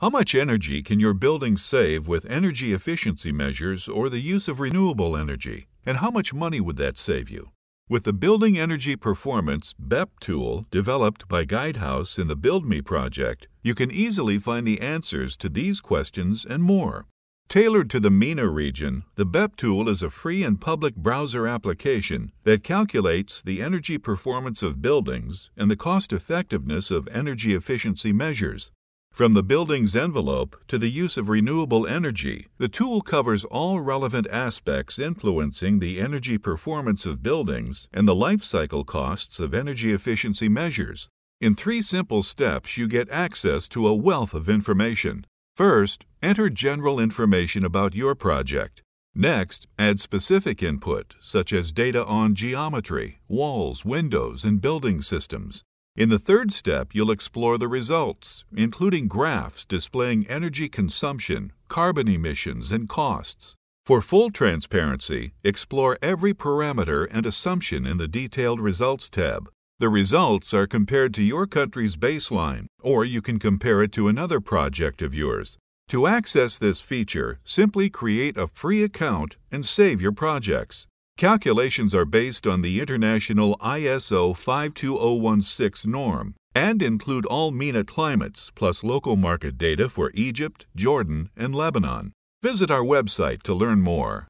How much energy can your building save with energy efficiency measures or the use of renewable energy, and how much money would that save you? With the Building Energy Performance BEP tool developed by Guidehouse in the BuildMe project, you can easily find the answers to these questions and more. Tailored to the MENA region, the BEP tool is a free and public browser application that calculates the energy performance of buildings and the cost effectiveness of energy efficiency measures from the building's envelope to the use of renewable energy, the tool covers all relevant aspects influencing the energy performance of buildings and the life cycle costs of energy efficiency measures. In three simple steps, you get access to a wealth of information. First, enter general information about your project. Next, add specific input, such as data on geometry, walls, windows, and building systems. In the third step, you'll explore the results, including graphs displaying energy consumption, carbon emissions, and costs. For full transparency, explore every parameter and assumption in the Detailed Results tab. The results are compared to your country's baseline, or you can compare it to another project of yours. To access this feature, simply create a free account and save your projects. Calculations are based on the international ISO 52016 norm and include all MENA climates plus local market data for Egypt, Jordan, and Lebanon. Visit our website to learn more.